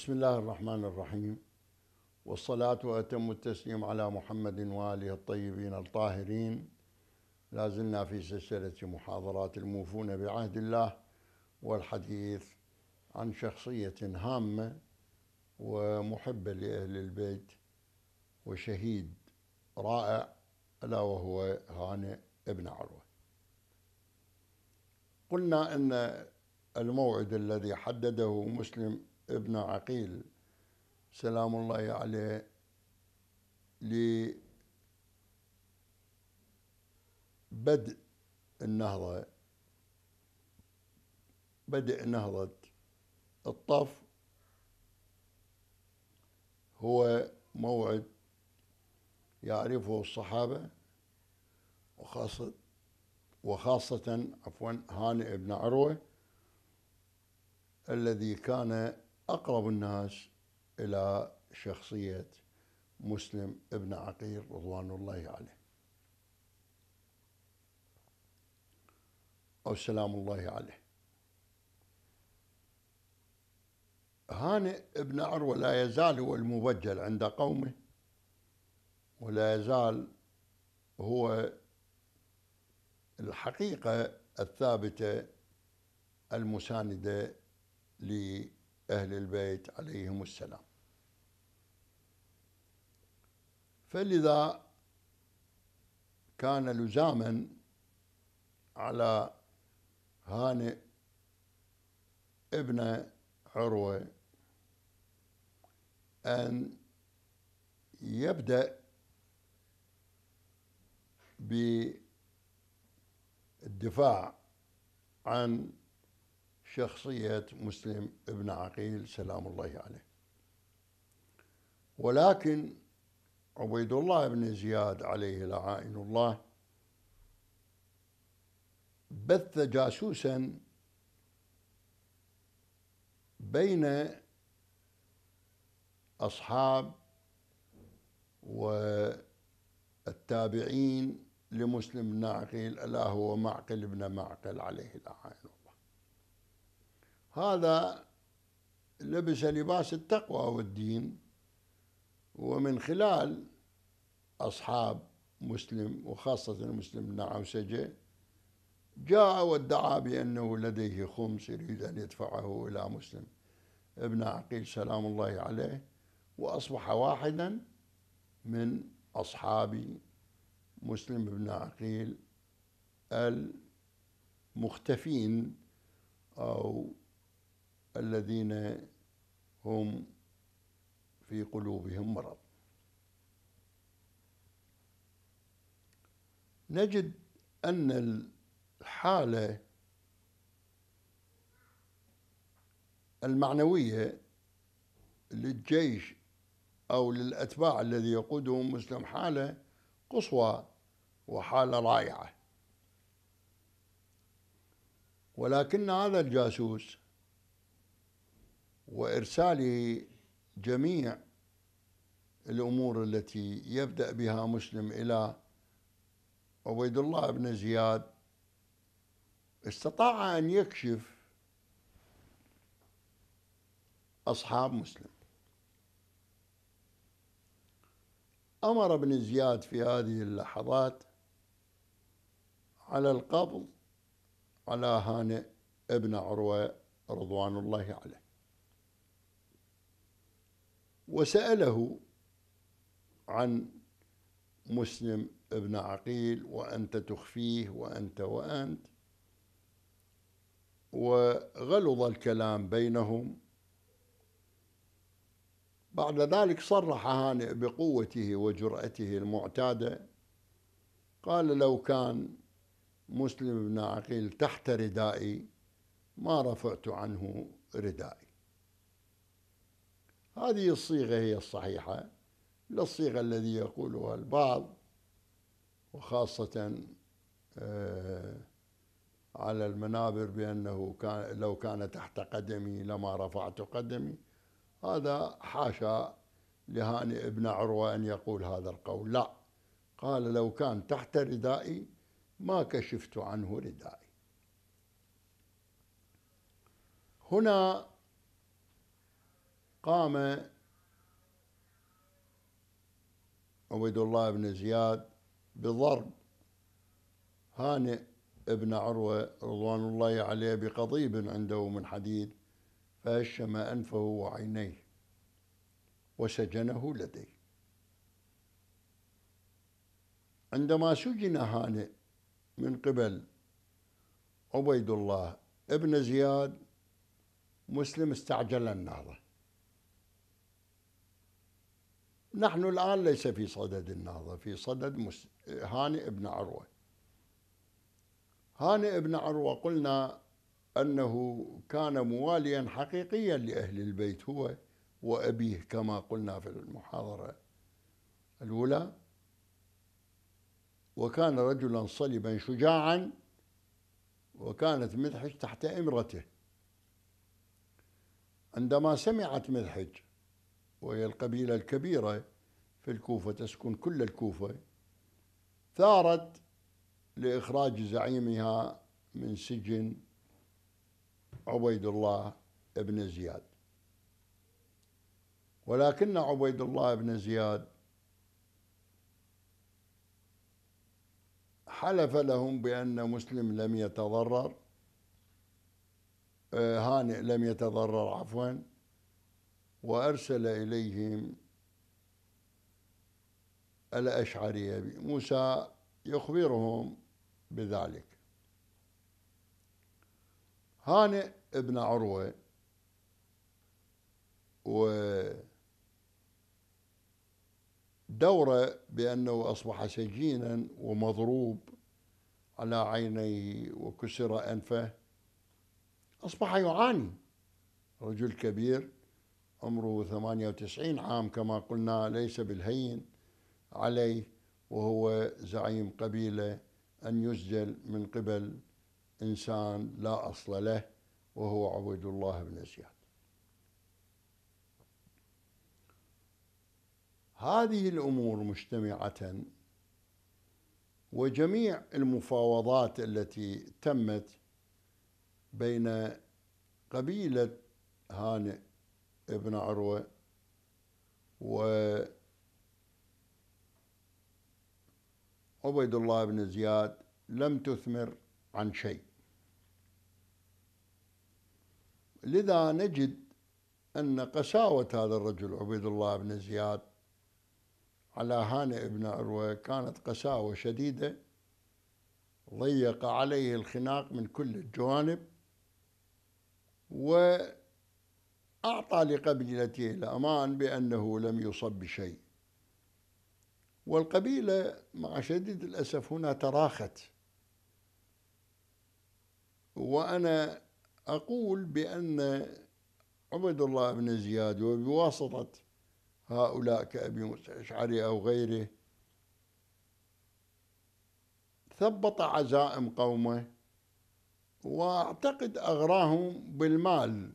بسم الله الرحمن الرحيم والصلاة وأتم التسليم على محمد وآله الطيبين الطاهرين لازلنا في سلسلة محاضرات الموفون بعهد الله والحديث عن شخصية هامة ومحبة لأهل البيت وشهيد رائع ألا وهو هانئ ابن عروة قلنا أن الموعد الذي حدده مسلم ابن عقيل سلام الله عليه لبدء النهضة بدء نهضة الطف هو موعد يعرفه الصحابة وخاصة وخاصة عفوا هانئ ابن عروة الذي كان أقرب الناس إلى شخصية مسلم ابن عقيل رضوان الله عليه أو سلام الله عليه هانئ ابن عروة لا يزال هو المبجل عند قومه ولا يزال هو الحقيقة الثابتة المساندة ل أهل البيت عليهم السلام فلذا كان لزاما على هانئ ابن عروة أن يبدأ بالدفاع عن شخصية مسلم ابن عقيل سلام الله عليه ولكن عبيد الله بن زياد عليه لعائن الله بث جاسوسا بين أصحاب والتابعين لمسلم بن عقيل ألا هو معقل بن معقل عليه اللعان هذا لبس لباس التقوى والدين ومن خلال أصحاب مسلم وخاصة المسلم بن سجى جاء وادعى بأنه لديه خمس يريد أن يدفعه إلى مسلم ابن عقيل سلام الله عليه وأصبح واحدا من أصحاب مسلم بن عقيل المختفين أو الذين هم في قلوبهم مرض نجد أن الحالة المعنوية للجيش أو للأتباع الذي يقودهم مسلم حالة قصوى وحالة رائعة ولكن هذا الجاسوس وإرسال جميع الأمور التي يبدأ بها مسلم إلى عبيد الله بن زياد استطاع أن يكشف أصحاب مسلم أمر ابن زياد في هذه اللحظات على القبض على هانئ ابن عروة رضوان الله عليه وسأله عن مسلم ابن عقيل وأنت تخفيه وأنت وأنت وغلظ الكلام بينهم بعد ذلك صرح هانئ بقوته وجرأته المعتادة قال لو كان مسلم بن عقيل تحت ردائي ما رفعت عنه ردائي هذه الصيغة هي الصحيحة لا الصيغة الذي يقولها البعض وخاصة آه، على المنابر بأنه كان لو كان تحت قدمي لما رفعت قدمي هذا حاشا لهاني ابن عروة أن يقول هذا القول لا قال لو كان تحت ردائي ما كشفت عنه ردائي هنا قام عبيد الله بن زياد بضرب هانئ ابن عروة رضوان الله عليه بقضيب عنده من حديد فهشم أنفه وعينيه وسجنه لديه عندما سجن هانئ من قبل عبيد الله ابن زياد مسلم استعجل النهضة نحن الآن ليس في صدد النهضة في صدد هانئ بن عروة هانئ بن عروة قلنا أنه كان مواليا حقيقيا لأهل البيت هو وأبيه كما قلنا في المحاضرة الأولى وكان رجلا صلبا شجاعا وكانت مدحج تحت إمرته عندما سمعت مدحج وهي القبيلة الكبيرة في الكوفة تسكن كل الكوفة ثارت لإخراج زعيمها من سجن عبيد الله بن زياد ولكن عبيد الله بن زياد حلف لهم بأن مسلم لم يتضرر آه، هانئ لم يتضرر عفوا وأرسل إليهم الأشعرية موسى يخبرهم بذلك هانئ ابن عروة و دوره بأنه أصبح سجينا ومضروب على عينيه وكسر أنفه أصبح يعاني رجل كبير عمره 98 عام كما قلنا ليس بالهين عليه وهو زعيم قبيلة أن يسجل من قبل إنسان لا أصل له وهو عبيد الله بن زياد هذه الأمور مجتمعة وجميع المفاوضات التي تمت بين قبيلة هانئ ابن عروة و عبيد الله بن زياد لم تثمر عن شيء لذا نجد أن قساوة هذا الرجل عبيد الله بن زياد على هانئ ابن عروة كانت قساوة شديدة ضيق عليه الخناق من كل الجوانب و أعطى لقبيلته الأمان بأنه لم يصب بشيء والقبيلة مع شديد الأسف هنا تراخت وأنا أقول بأن عبد الله بن زياد وبواسطة هؤلاء كأبي موسى الأشعري أو غيره ثبط عزائم قومه واعتقد أغراهم بالمال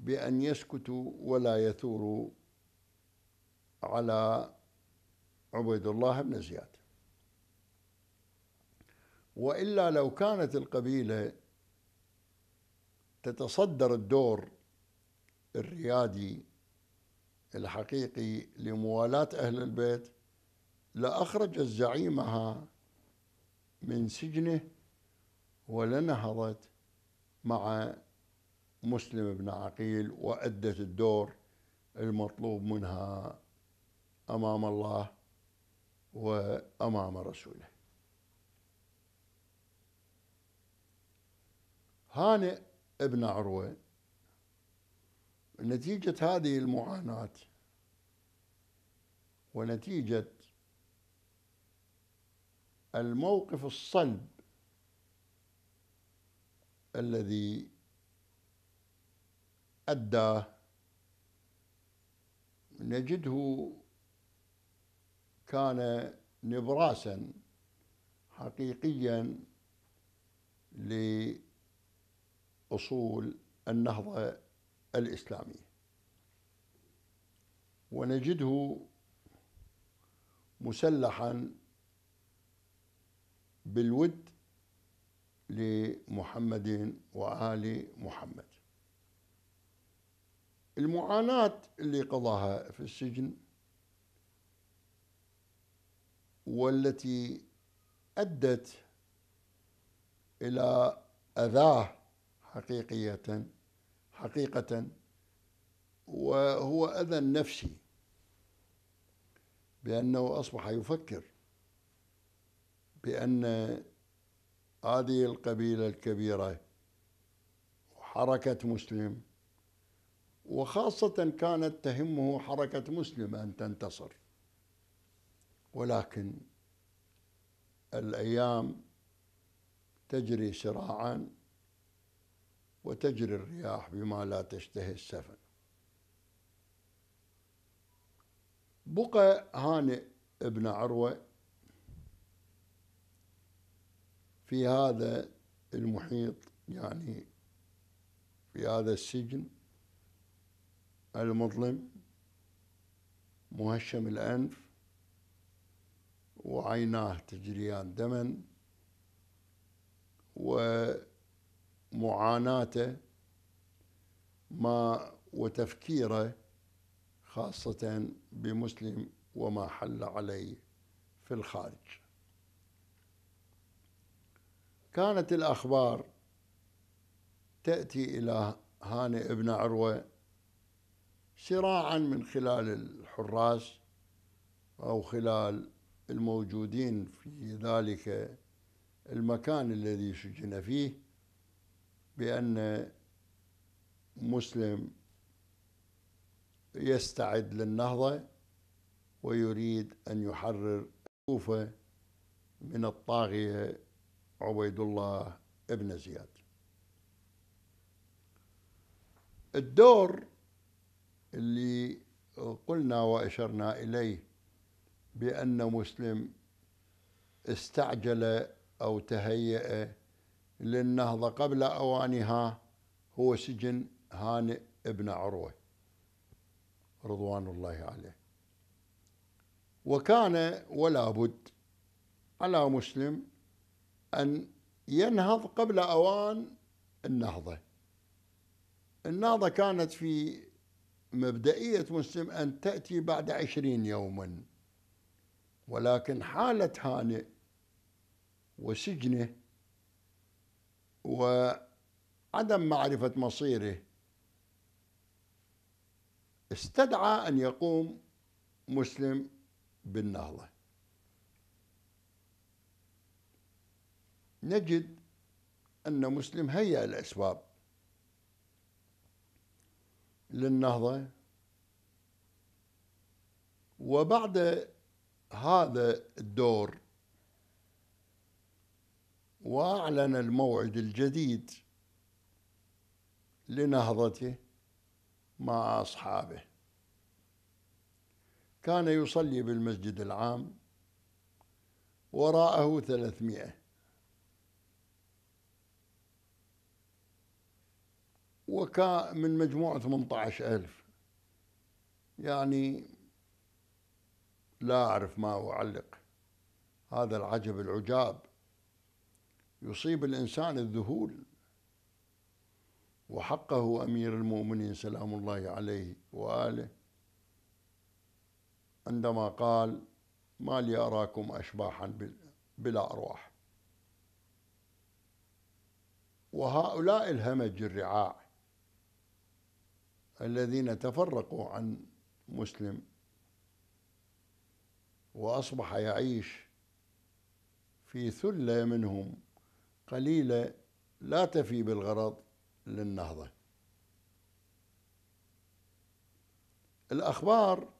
بأن يسكتوا ولا يثوروا على عبيد الله بن زياد وإلا لو كانت القبيلة تتصدر الدور الريادي الحقيقي لموالاة أهل البيت لأخرجت زعيمها من سجنه ولنهضت مع مسلم بن عقيل وأدت الدور المطلوب منها أمام الله وأمام رسوله هانئ ابن عروة نتيجة هذه المعاناة ونتيجة الموقف الصلب الذي أداه نجده كان نبراسا حقيقيا لأصول النهضة الإسلامية ونجده مسلحا بالود لمحمد وآل محمد المعاناة اللي قضاها في السجن والتي أدت إلى أذاه حقيقية حقيقة وهو أذى النفسي بأنه أصبح يفكر بأن هذه القبيلة الكبيرة حركة مسلم وخاصة كانت تهمه حركة مسلم أن تنتصر ولكن الأيام تجري سراعا وتجري الرياح بما لا تشتهي السفن بقى هانئ ابن عروة في هذا المحيط يعني في هذا السجن المظلم مهشم الأنف وعيناه تجريان دما ومعاناته ما وتفكيره خاصة بمسلم وما حل عليه في الخارج كانت الأخبار تأتي إلى هاني ابن عروة سراعا من خلال الحراس أو خلال الموجودين في ذلك المكان الذي سجن فيه بأن مسلم يستعد للنهضة ويريد أن يحرر كوفة من الطاغية عبيد الله ابن زياد الدور اللي قلنا واشرنا اليه بان مسلم استعجل او تهيأ للنهضه قبل اوانها هو سجن هانئ ابن عروه رضوان الله عليه وكان ولا بد على مسلم ان ينهض قبل اوان النهضه النهضه كانت في مبدئية مسلم أن تأتي بعد عشرين يوما ولكن حالة هانئ وسجنه وعدم معرفة مصيره استدعى أن يقوم مسلم بالنهضة نجد أن مسلم هيأ الأسباب للنهضة وبعد هذا الدور وأعلن الموعد الجديد لنهضته مع أصحابه كان يصلي بالمسجد العام وراءه ثلاثمائة وكان من مجموع 18000 يعني لا أعرف ما أعلق هذا العجب العجاب يصيب الإنسان الذهول وحقه أمير المؤمنين سلام الله عليه وآله عندما قال ما لي أراكم أشباحا بلا أرواح وهؤلاء الهمج الرعاع الذين تفرقوا عن مسلم واصبح يعيش في ثله منهم قليله لا تفي بالغرض للنهضه الاخبار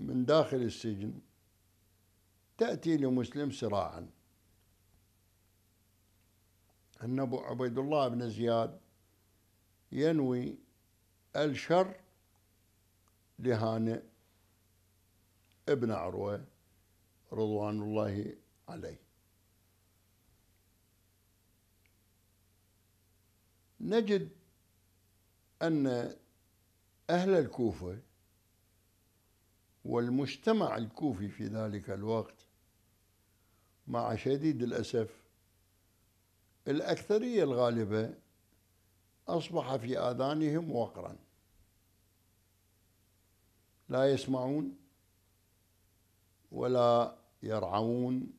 من داخل السجن تاتي لمسلم سراعا ان ابو عبيد الله بن زياد ينوي الشر لهانئ ابن عروة رضوان الله عليه نجد أن أهل الكوفة والمجتمع الكوفي في ذلك الوقت مع شديد الأسف الأكثرية الغالبة أصبح في آذانهم وقرا لا يسمعون ولا يرعون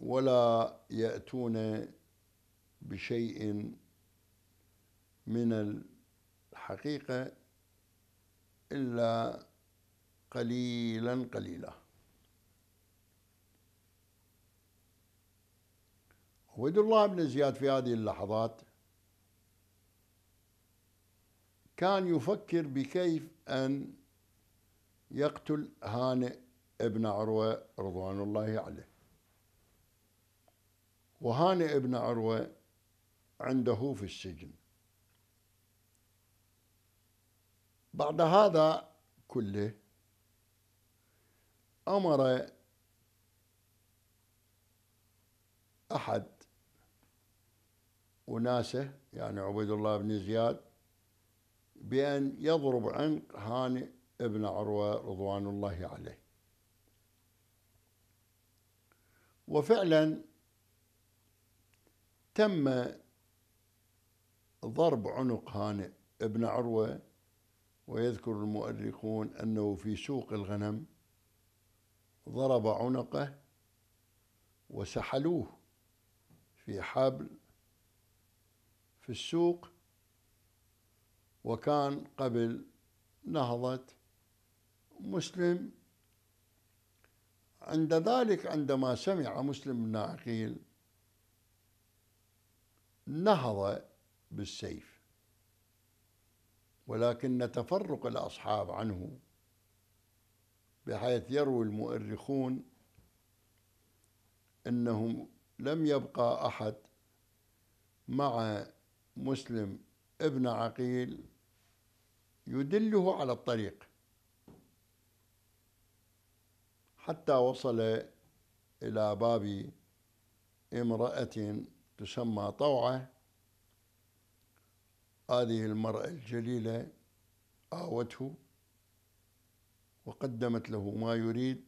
ولا يأتون بشيء من الحقيقة إلا قليلا قليلا عبيد الله بن زياد في هذه اللحظات كان يفكر بكيف أن يقتل هانئ ابن عروة رضوان الله عليه وهانئ ابن عروة عنده في السجن بعد هذا كله أمر أحد أناسه يعني عبيد الله بن زياد بأن يضرب عنق هانئ ابن عروة رضوان الله عليه وفعلا تم ضرب عنق هانئ ابن عروة ويذكر المؤرخون أنه في سوق الغنم ضرب عنقه وسحلوه في حبل في السوق وكان قبل نهضة مسلم عند ذلك عندما سمع مسلم بن عقيل نهض بالسيف ولكن تفرق الأصحاب عنه بحيث يروي المؤرخون أنهم لم يبقى أحد مع مسلم ابن عقيل يدله على الطريق حتى وصل إلى باب امرأة تسمى طوعة هذه المرأة الجليلة آوته وقدمت له ما يريد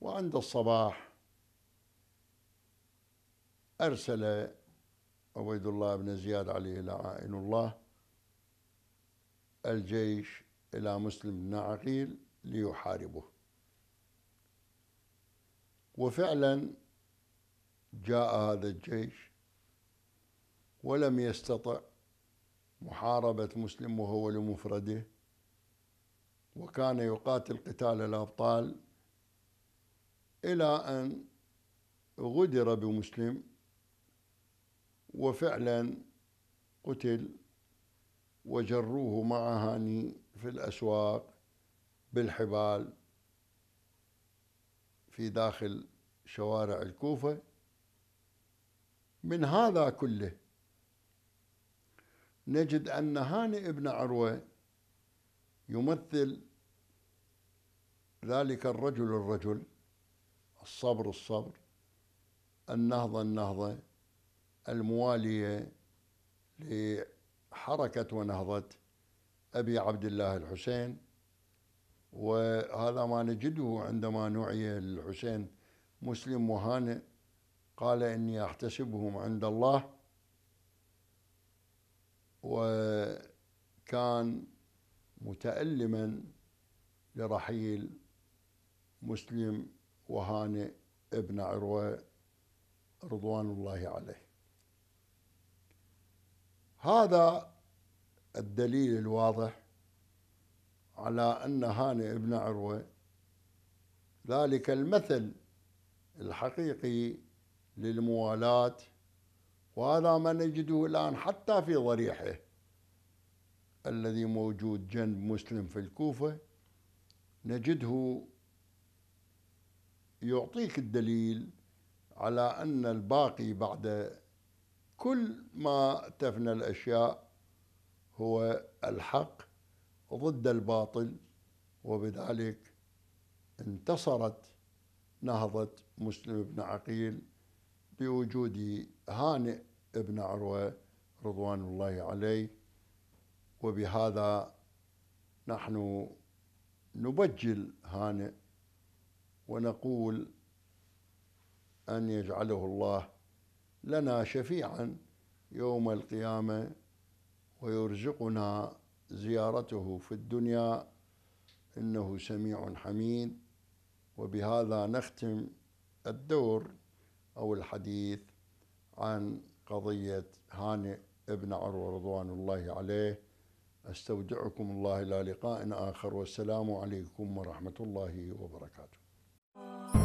وعند الصباح أرسل عبيد الله بن زياد عليه لعائن الله الجيش إلى مسلم بن عقيل ليحاربه وفعلا جاء هذا الجيش ولم يستطع محاربة مسلم وهو لمفرده وكان يقاتل قتال الأبطال إلى أن غدر بمسلم وفعلا قتل وجروه مع هاني في الأسواق بالحبال في داخل شوارع الكوفة من هذا كله نجد أن هاني ابن عروة يمثل ذلك الرجل الرجل الصبر الصبر النهضة النهضة الموالية حركة ونهضة أبي عبد الله الحسين وهذا ما نجده عندما نعي الحسين مسلم وهانئ قال إني أحتسبهم عند الله وكان متألما لرحيل مسلم وهانئ ابن عروة رضوان الله عليه هذا الدليل الواضح على أن هانئ ابن عروة ذلك المثل الحقيقي للموالاة وهذا ما نجده الآن حتى في ضريحه الذي موجود جنب مسلم في الكوفة نجده يعطيك الدليل على أن الباقي بعد كل ما تفنى الأشياء هو الحق ضد الباطل وبذلك انتصرت نهضة مسلم بن عقيل بوجود هانئ بن عروة رضوان الله عليه وبهذا نحن نبجل هانئ ونقول أن يجعله الله لنا شفيعا يوم القيامة ويرزقنا زيارته في الدنيا إنه سميع حميد وبهذا نختم الدور أو الحديث عن قضية هانئ ابن عروة رضوان الله عليه استودعكم الله الى لقاء اخر والسلام عليكم ورحمه الله وبركاته.